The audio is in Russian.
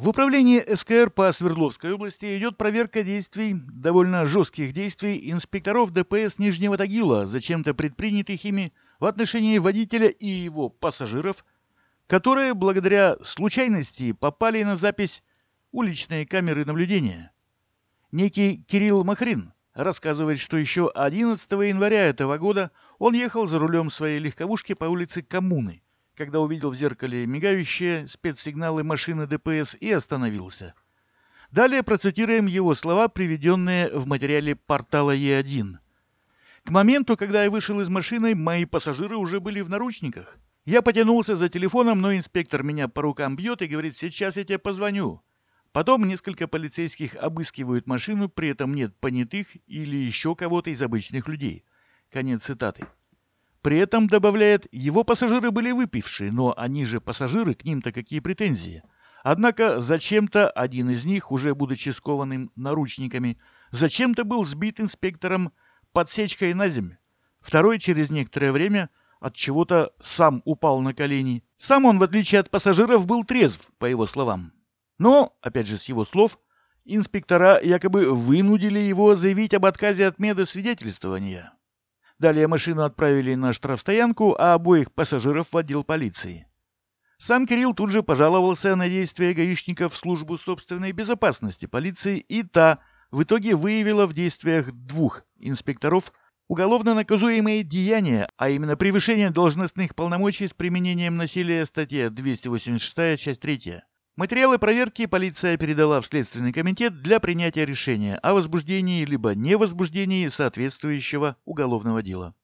В управлении СКР по Свердловской области идет проверка действий, довольно жестких действий, инспекторов ДПС Нижнего Тагила, зачем-то предпринятых ими в отношении водителя и его пассажиров, которые благодаря случайности попали на запись уличной камеры наблюдения. Некий Кирилл Махрин рассказывает, что еще 11 января этого года он ехал за рулем своей легковушки по улице Коммуны когда увидел в зеркале мигающие спецсигналы машины ДПС и остановился. Далее процитируем его слова, приведенные в материале портала Е1. К моменту, когда я вышел из машины, мои пассажиры уже были в наручниках. Я потянулся за телефоном, но инспектор меня по рукам бьет и говорит, сейчас я тебе позвоню. Потом несколько полицейских обыскивают машину, при этом нет понятых или еще кого-то из обычных людей. Конец цитаты. При этом, добавляет, его пассажиры были выпившие, но они же пассажиры, к ним-то какие претензии. Однако зачем-то один из них, уже будучи скованным наручниками, зачем-то был сбит инспектором подсечкой на землю. Второй через некоторое время от чего-то сам упал на колени. Сам он, в отличие от пассажиров, был трезв, по его словам. Но, опять же с его слов, инспектора якобы вынудили его заявить об отказе от медосвидетельствования. Далее машину отправили на штрафстоянку, а обоих пассажиров в отдел полиции. Сам Кирилл тут же пожаловался на действия гаишников в службу собственной безопасности полиции, и та в итоге выявила в действиях двух инспекторов уголовно наказуемые деяния, а именно превышение должностных полномочий с применением насилия статья 286, часть 3. Материалы проверки полиция передала в Следственный комитет для принятия решения о возбуждении либо невозбуждении соответствующего уголовного дела.